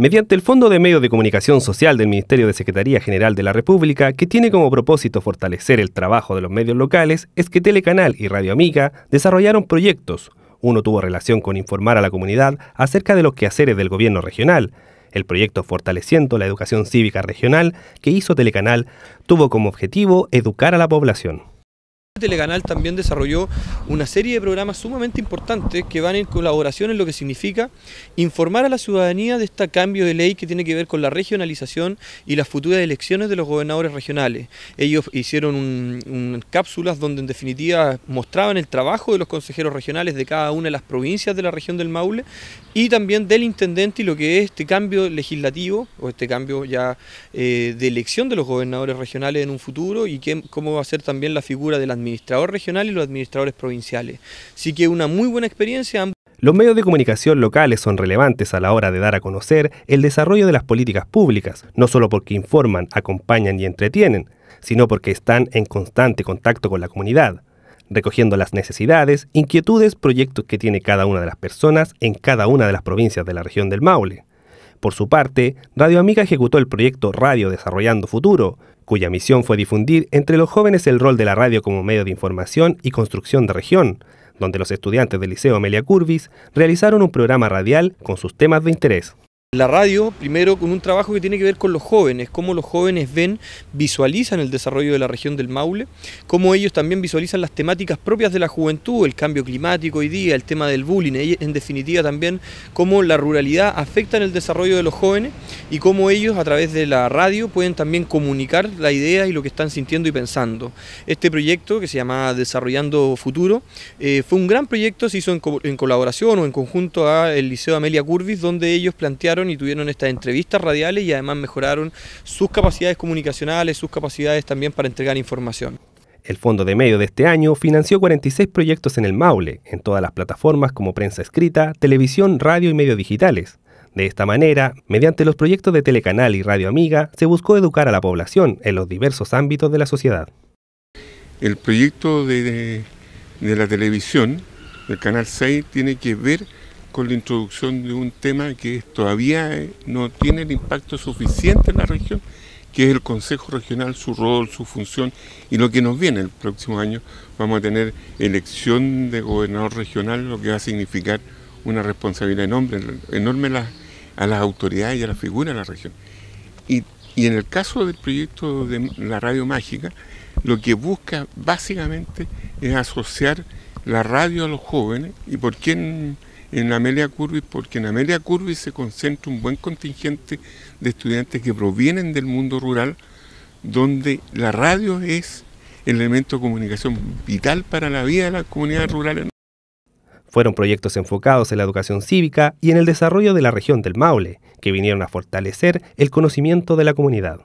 mediante el Fondo de Medios de Comunicación Social del Ministerio de Secretaría General de la República, que tiene como propósito fortalecer el trabajo de los medios locales, es que Telecanal y Radio Amiga desarrollaron proyectos. Uno tuvo relación con informar a la comunidad acerca de los quehaceres del gobierno regional, el proyecto Fortaleciendo la Educación Cívica Regional que hizo Telecanal tuvo como objetivo educar a la población. Telecanal también desarrolló una serie de programas sumamente importantes que van en colaboración en lo que significa informar a la ciudadanía de este cambio de ley que tiene que ver con la regionalización y las futuras elecciones de los gobernadores regionales. Ellos hicieron cápsulas donde en definitiva mostraban el trabajo de los consejeros regionales de cada una de las provincias de la región del Maule y también del intendente y lo que es este cambio legislativo o este cambio ya eh, de elección de los gobernadores regionales en un futuro y cómo va a ser también la figura del administrador administrador regional y los administradores provinciales. Así que una muy buena experiencia. Los medios de comunicación locales son relevantes a la hora de dar a conocer el desarrollo de las políticas públicas, no solo porque informan, acompañan y entretienen, sino porque están en constante contacto con la comunidad, recogiendo las necesidades, inquietudes, proyectos que tiene cada una de las personas en cada una de las provincias de la región del Maule. Por su parte, Radio Amiga ejecutó el proyecto Radio Desarrollando Futuro, cuya misión fue difundir entre los jóvenes el rol de la radio como medio de información y construcción de región, donde los estudiantes del Liceo Amelia Curvis realizaron un programa radial con sus temas de interés. La radio, primero, con un trabajo que tiene que ver con los jóvenes, cómo los jóvenes ven, visualizan el desarrollo de la región del Maule, cómo ellos también visualizan las temáticas propias de la juventud, el cambio climático hoy día, el tema del bullying, en definitiva también cómo la ruralidad afecta en el desarrollo de los jóvenes y cómo ellos a través de la radio pueden también comunicar la idea y lo que están sintiendo y pensando. Este proyecto que se llama Desarrollando Futuro eh, fue un gran proyecto, se hizo en, colaboración o en conjunto al Liceo Amelia Curvis, donde ellos plantearon y tuvieron estas entrevistas radiales y además mejoraron sus capacidades comunicacionales, sus capacidades también para entregar información. El fondo de medio de este año financió 46 proyectos en el Maule, en todas las plataformas como prensa escrita, televisión, radio y medios digitales. De esta manera, mediante los proyectos de Telecanal y Radio Amiga, se buscó educar a la población en los diversos ámbitos de la sociedad. El proyecto de, la televisión, del Canal 6, tiene que ver con la introducción de un tema que todavía eh, no tiene el impacto suficiente en la región, que es el Consejo Regional, su rol, su función y lo que nos viene el próximo año. Vamos a tener elección de gobernador regional, lo que va a significar una responsabilidad enorme, enorme a las, autoridades y a la figura de la región. Y, en el caso del proyecto de la radio mágica, lo que busca básicamente es asociar la radio a los jóvenes. ¿Y por qué en, en Amelia Curvis? Porque en Amelia Curvis se concentra un buen contingente de estudiantes que provienen del mundo rural, donde la radio es el elemento de comunicación vital para la vida de las comunidades rurales. Fueron proyectos enfocados en la educación cívica y en el desarrollo de la región del Maule, que vinieron a fortalecer el conocimiento de la comunidad.